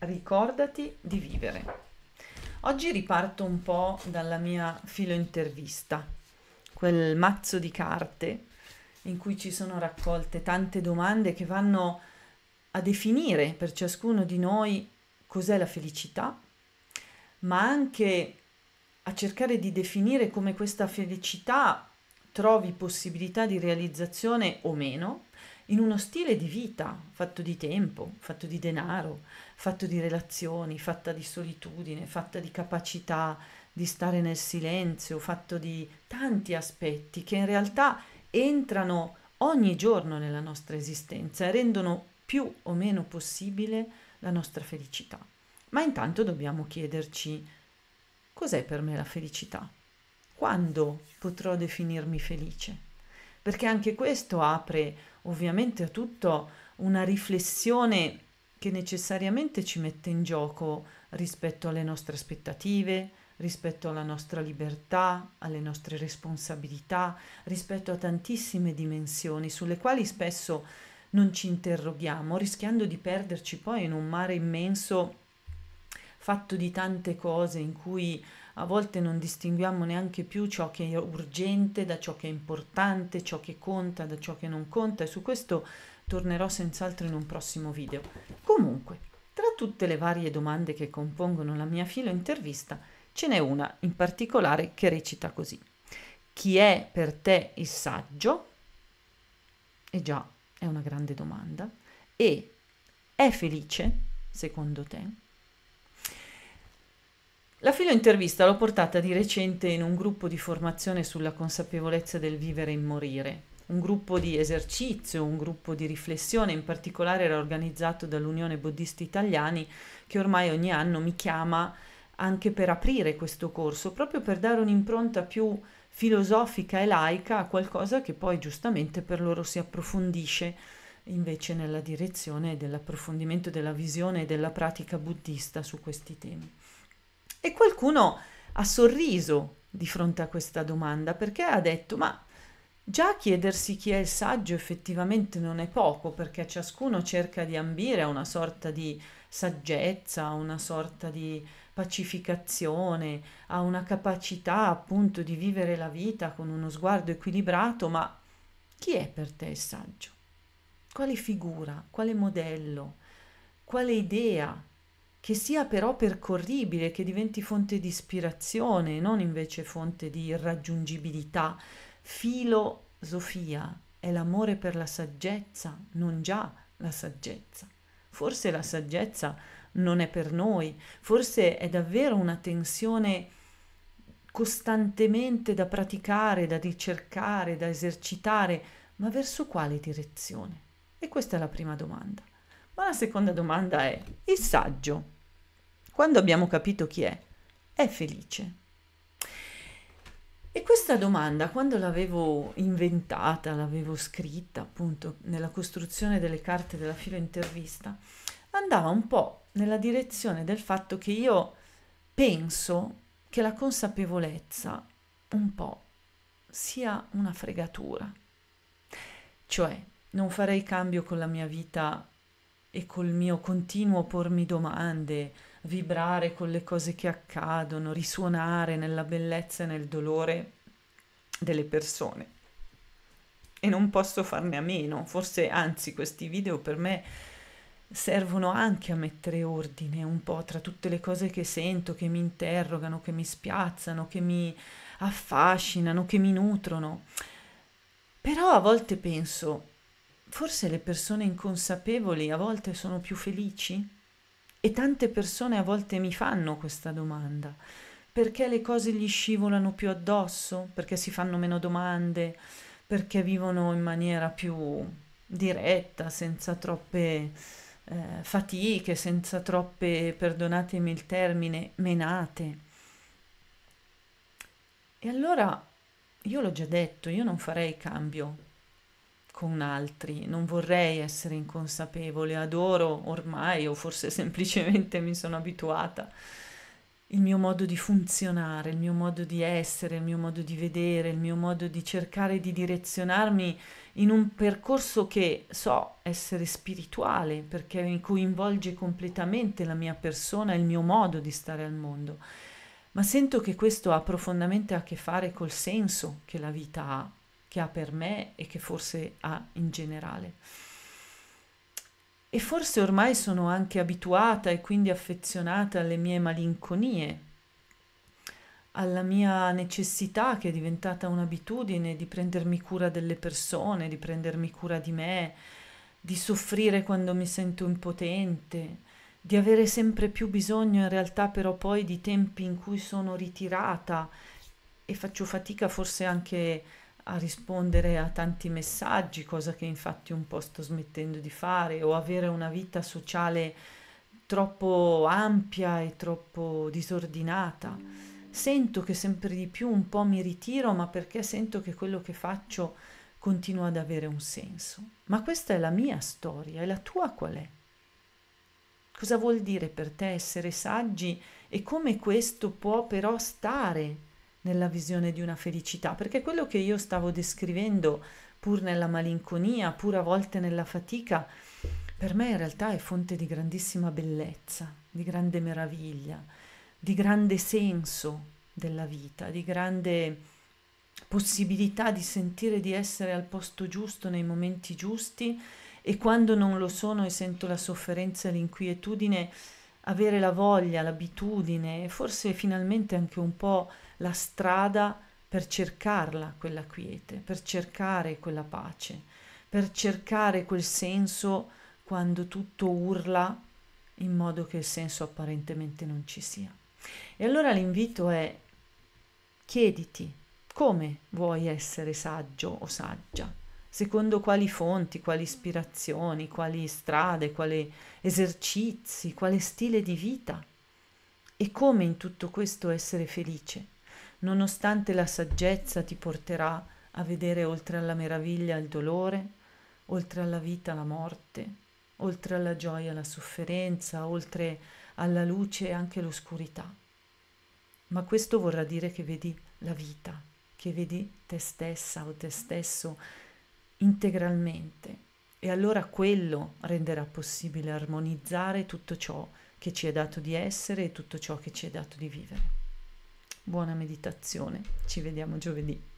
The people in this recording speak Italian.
ricordati di vivere. Oggi riparto un po' dalla mia filointervista, quel mazzo di carte in cui ci sono raccolte tante domande che vanno a definire per ciascuno di noi cos'è la felicità, ma anche a cercare di definire come questa felicità trovi possibilità di realizzazione o meno in uno stile di vita fatto di tempo, fatto di denaro, fatto di relazioni, fatta di solitudine, fatta di capacità di stare nel silenzio, fatto di tanti aspetti che in realtà entrano ogni giorno nella nostra esistenza e rendono più o meno possibile la nostra felicità. Ma intanto dobbiamo chiederci cos'è per me la felicità? Quando potrò definirmi felice? Perché anche questo apre ovviamente è tutto una riflessione che necessariamente ci mette in gioco rispetto alle nostre aspettative, rispetto alla nostra libertà, alle nostre responsabilità, rispetto a tantissime dimensioni sulle quali spesso non ci interroghiamo, rischiando di perderci poi in un mare immenso fatto di tante cose in cui a volte non distinguiamo neanche più ciò che è urgente da ciò che è importante, ciò che conta da ciò che non conta e su questo tornerò senz'altro in un prossimo video. Comunque, tra tutte le varie domande che compongono la mia filo intervista, ce n'è una in particolare che recita così. Chi è per te il saggio? E già, è una grande domanda. E è felice, secondo te? La filointervista l'ho portata di recente in un gruppo di formazione sulla consapevolezza del vivere e morire, un gruppo di esercizio, un gruppo di riflessione, in particolare era organizzato dall'Unione Buddhisti Italiani che ormai ogni anno mi chiama anche per aprire questo corso, proprio per dare un'impronta più filosofica e laica a qualcosa che poi giustamente per loro si approfondisce invece nella direzione dell'approfondimento della visione e della pratica buddista su questi temi. E qualcuno ha sorriso di fronte a questa domanda perché ha detto ma già chiedersi chi è il saggio effettivamente non è poco perché ciascuno cerca di ambire a una sorta di saggezza, a una sorta di pacificazione, a una capacità appunto di vivere la vita con uno sguardo equilibrato, ma chi è per te il saggio? Quale figura, quale modello, quale idea che sia però percorribile, che diventi fonte di ispirazione, non invece fonte di irraggiungibilità. Filosofia è l'amore per la saggezza, non già la saggezza. Forse la saggezza non è per noi, forse è davvero una tensione costantemente da praticare, da ricercare, da esercitare, ma verso quale direzione? E questa è la prima domanda. Ma la seconda domanda è, il saggio, quando abbiamo capito chi è, è felice? E questa domanda, quando l'avevo inventata, l'avevo scritta appunto nella costruzione delle carte della filo intervista, andava un po' nella direzione del fatto che io penso che la consapevolezza un po' sia una fregatura. Cioè, non farei cambio con la mia vita e col mio continuo pormi domande, vibrare con le cose che accadono, risuonare nella bellezza e nel dolore delle persone. E non posso farne a meno, forse anzi questi video per me servono anche a mettere ordine un po' tra tutte le cose che sento, che mi interrogano, che mi spiazzano, che mi affascinano, che mi nutrono. Però a volte penso, forse le persone inconsapevoli a volte sono più felici? E tante persone a volte mi fanno questa domanda. Perché le cose gli scivolano più addosso? Perché si fanno meno domande? Perché vivono in maniera più diretta, senza troppe eh, fatiche, senza troppe, perdonatemi il termine, menate? E allora, io l'ho già detto, io non farei cambio con altri, non vorrei essere inconsapevole, adoro ormai o forse semplicemente mi sono abituata il mio modo di funzionare, il mio modo di essere, il mio modo di vedere, il mio modo di cercare di direzionarmi in un percorso che so essere spirituale perché mi coinvolge completamente la mia persona e il mio modo di stare al mondo. Ma sento che questo ha profondamente a che fare col senso che la vita ha che ha per me e che forse ha in generale. E forse ormai sono anche abituata e quindi affezionata alle mie malinconie, alla mia necessità che è diventata un'abitudine di prendermi cura delle persone, di prendermi cura di me, di soffrire quando mi sento impotente, di avere sempre più bisogno in realtà però poi di tempi in cui sono ritirata e faccio fatica forse anche a a rispondere a tanti messaggi, cosa che infatti un po' sto smettendo di fare, o avere una vita sociale troppo ampia e troppo disordinata. Sento che sempre di più un po' mi ritiro, ma perché sento che quello che faccio continua ad avere un senso. Ma questa è la mia storia e la tua qual è? Cosa vuol dire per te essere saggi e come questo può però stare nella visione di una felicità, perché quello che io stavo descrivendo, pur nella malinconia, pur a volte nella fatica, per me in realtà è fonte di grandissima bellezza, di grande meraviglia, di grande senso della vita, di grande possibilità di sentire di essere al posto giusto nei momenti giusti e quando non lo sono e sento la sofferenza e l'inquietudine, avere la voglia, l'abitudine e forse finalmente anche un po' la strada per cercarla quella quiete, per cercare quella pace, per cercare quel senso quando tutto urla in modo che il senso apparentemente non ci sia. E allora l'invito è chiediti come vuoi essere saggio o saggia secondo quali fonti, quali ispirazioni, quali strade, quali esercizi, quale stile di vita. E come in tutto questo essere felice, nonostante la saggezza ti porterà a vedere oltre alla meraviglia il dolore, oltre alla vita la morte, oltre alla gioia la sofferenza, oltre alla luce anche l'oscurità. Ma questo vorrà dire che vedi la vita, che vedi te stessa o te stesso integralmente e allora quello renderà possibile armonizzare tutto ciò che ci è dato di essere e tutto ciò che ci è dato di vivere. Buona meditazione, ci vediamo giovedì.